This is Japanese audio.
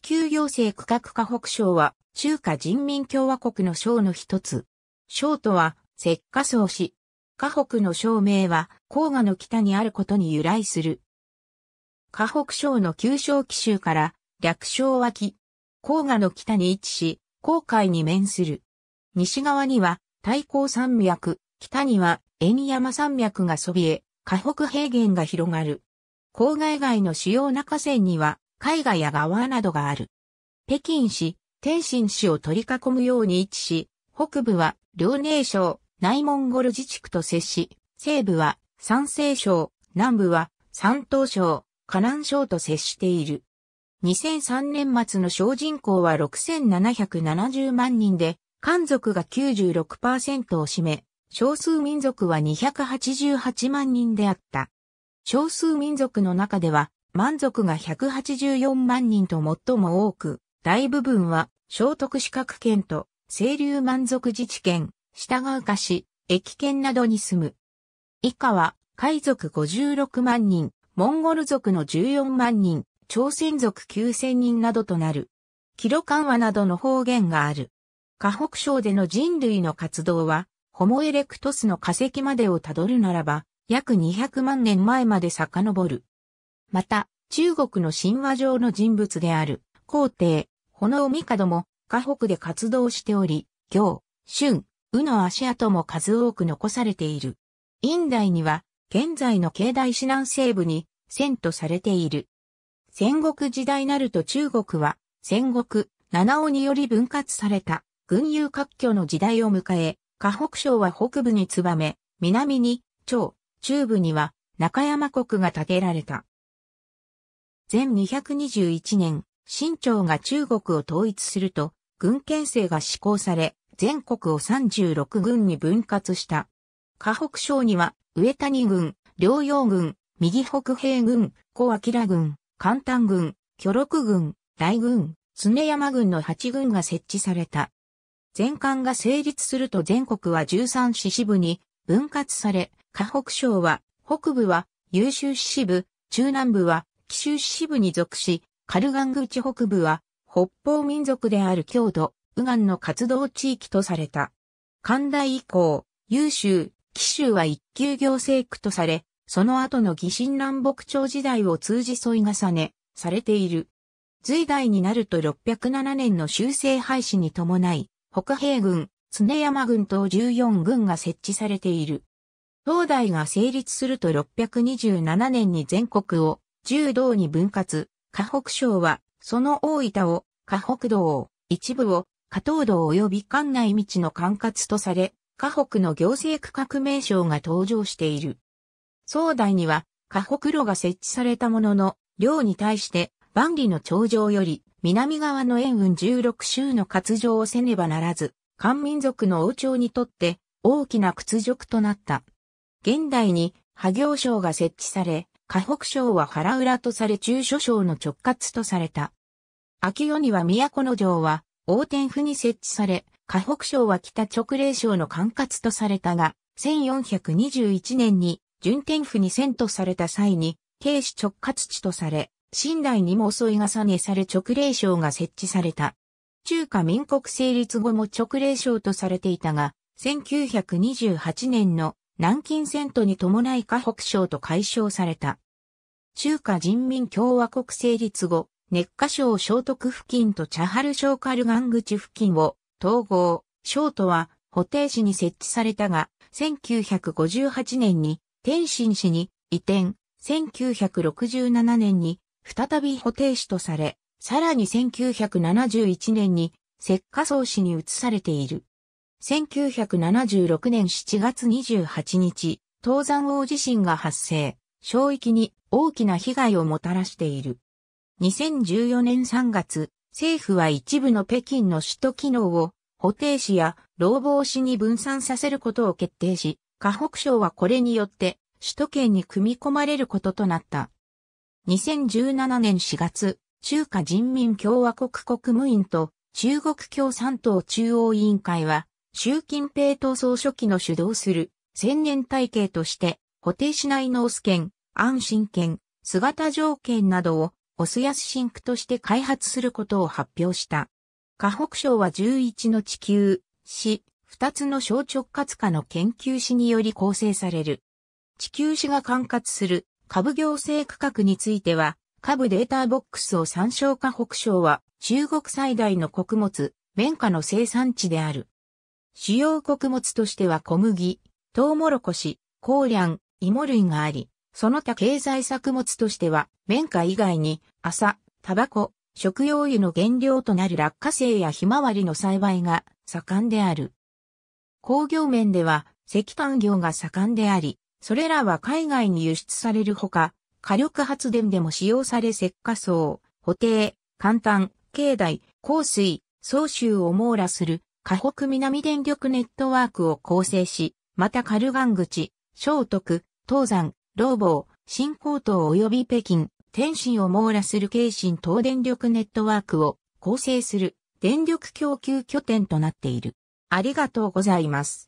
地球行政区画河北省は、中華人民共和国の省の一つ。省とは、石化層市。河北の省名は、黄河の北にあることに由来する。河北省の旧省紀州から、略称脇。黄河の北に位置し、黄海に面する。西側には、太行山脈、北には、縁山山脈がそびえ、河北平原が広がる。郊外外の主要な河川には、絵画や側などがある。北京市、天津市を取り囲むように位置し、北部は遼寧省、内モンゴル自治区と接し、西部は山西省、南部は山東省、河南省と接している。2003年末の小人口は6770万人で、漢族が96%を占め、少数民族は288万人であった。少数民族の中では、満足が184万人と最も多く、大部分は、聖徳資格圏と、清流満足自治圏、従うかし、駅圏などに住む。以下は、海族56万人、モンゴル族の14万人、朝鮮族9000人などとなる。キロ緩和などの方言がある。河北省での人類の活動は、ホモエレクトスの化石までをたどるならば、約200万年前まで遡る。また、中国の神話上の人物である、皇帝、炎帝も、河北で活動しており、行、春、宇の足跡も数多く残されている。院代には、現在の境内市南西部に、遷都されている。戦国時代なると中国は、戦国、七尾により分割された、軍友割拠の時代を迎え、河北省は北部に燕、南に、長、中部には、中山国が建てられた。全221年、新朝が中国を統一すると、軍憲制が施行され、全国を36軍に分割した。河北省には、上谷軍、両洋軍、右北平軍、小明軍、関丹軍、巨六軍、大軍、常山軍の8軍が設置された。全艦が成立すると全国は13市支部に分割され、河北省は、北部は、優秀市支部、中南部は、紀州支部に属し、カルガン口北部は、北方民族である郷土、右岸の活動地域とされた。寛大以降、優州、紀州は一級行政区とされ、その後の義心南北朝時代を通じ添い重ね、されている。隋代になると607年の修正廃止に伴い、北平軍、常山軍等14軍が設置されている。東大が成立すると627年に全国を柔道に分割、河北省は、その大分を、河北道一部を、河東道及び関内道の管轄とされ、河北の行政区画名称が登場している。総代には、河北路が設置されたものの、領に対して、万里の頂上より、南側の円雲16州の割譲をせねばならず、漢民族の王朝にとって、大きな屈辱となった。現代に、波行省が設置され、河北省は原浦とされ中諸省の直轄とされた。秋夜には都の城は、大天府に設置され、河北省は北直令省の管轄とされたが、1421年に順天府に遷都された際に、警視直轄地とされ、新代にも襲い重ねされ直令省が設置された。中華民国成立後も直令省とされていたが、1928年の南京戦闘に伴い河北省と解消された。中華人民共和国成立後、熱火省省徳付近と茶春省カルガン口付近を統合、省都は保定市に設置されたが、1958年に天津市に移転、1967年に再び保定市とされ、さらに1971年に石化葬市に移されている。1976年7月28日、東山王地震が発生、小域に大きな被害をもたらしている。2014年3月、政府は一部の北京の首都機能を、保定市や労防市に分散させることを決定し、河北省はこれによって首都圏に組み込まれることとなった。2017年4月、中華人民共和国国務院と中国共産党中央委員会は習近平党総書記の主導する千年体系として、固定しない農ス圏、安心圏、姿条件などをオスヤスシンクとして開発することを発表した。河北省は11の地球、市、2つの小直轄下の研究市により構成される。地球市が管轄する株行政区画については、株データボックスを参照河北省は中国最大の穀物、綿花の生産地である。主要穀物としては小麦、トウモロコシ、香料、芋類があり、その他経済作物としては、綿花以外に、麻、タバコ、食用油の原料となる落花生やひまわりの栽培が盛んである。工業面では、石炭業が盛んであり、それらは海外に輸出されるほか、火力発電でも使用され石化層、補定、簡単、境内、香水、総州を網羅する河北南電力ネットワークを構成し、またカルガン口、聖徳、東山、老坊、新高等及び北京、天津を網羅する京津東電力ネットワークを構成する電力供給拠点となっている。ありがとうございます。